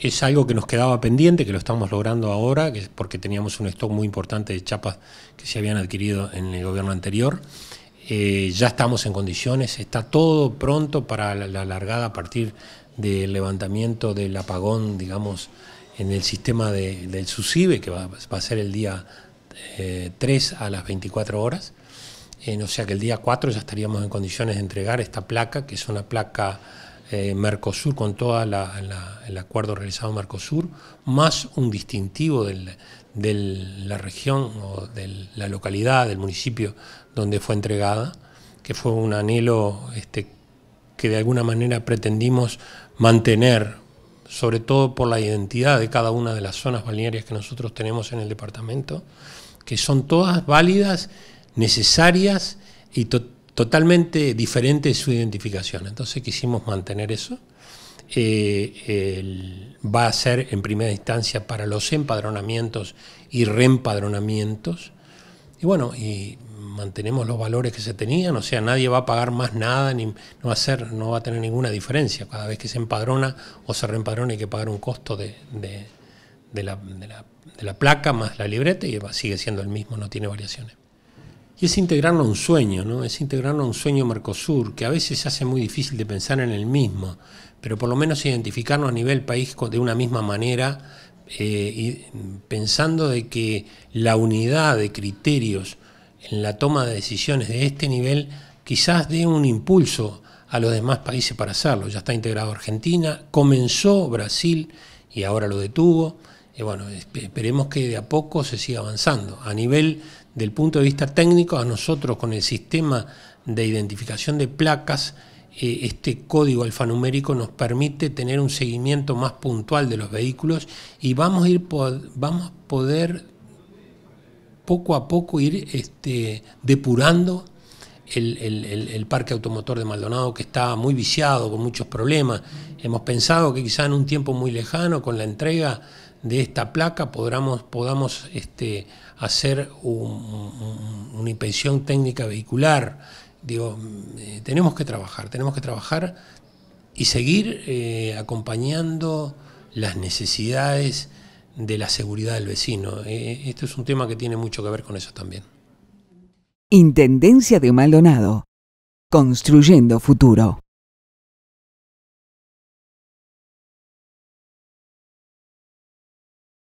es algo que nos quedaba pendiente, que lo estamos logrando ahora, que porque teníamos un stock muy importante de chapas que se habían adquirido en el gobierno anterior. Eh, ya estamos en condiciones, está todo pronto para la, largada a partir del levantamiento del apagón, digamos, en el sistema del SUSIBE, que va, a ser el día 3 eh, a las 24 horas. Eh, o sea que el día 4 ya estaríamos en condiciones de entregar esta placa, que es una placa eh, Mercosur, con todo el acuerdo realizado en Mercosur, más un distintivo de la región o de la localidad, del municipio donde fue entregada, que fue un anhelo este, que de alguna manera pretendimos mantener, sobre todo por la identidad de cada una de las zonas balnearias que nosotros tenemos en el departamento, que son todas válidas, necesarias y totalmente totalmente diferente de su identificación. Entonces quisimos mantener eso. Eh, va a ser en primera instancia para los empadronamientos y reempadronamientos. Y bueno, y mantenemos los valores que se tenían, o sea, nadie va a pagar más nada, no va a, no va a tener ninguna diferencia. Cada vez que se empadrona o se reempadrona hay que pagar un costo de, la placa más la libreta y sigue siendo el mismo, no tiene variaciones. Y es integrarlo a un sueño, ¿no? Es integrarlo a un sueño Mercosur, que a veces se hace muy difícil de pensar en el mismo, pero por lo menos identificarlo a nivel país de una misma manera, eh, y pensando de que la unidad de criterios en la toma de decisiones de este nivel quizás dé un impulso a los demás países para hacerlo. Ya está integrado Argentina, comenzó Brasil y ahora lo detuvo. Y bueno, esperemos que de a poco se siga avanzando. A nivel del punto de vista técnico, a nosotros con el sistema de identificación de placas, eh, este código alfanumérico nos permite tener un seguimiento más puntual de los vehículos y vamos a, ir, vamos poder poco a poco ir este, depurando el, el, parque automotor de Maldonado que está muy viciado, con muchos problemas. Hemos pensado que quizá en un tiempo muy lejano, con la entrega de esta placa podamos, podamos este, hacer una inspección técnica vehicular. Digo, eh, tenemos que trabajar, tenemos que trabajar y seguir eh, acompañando las necesidades de la seguridad del vecino. Eh, esto es un tema que tiene mucho que ver con eso también. Intendencia de Maldonado. Construyendo futuro.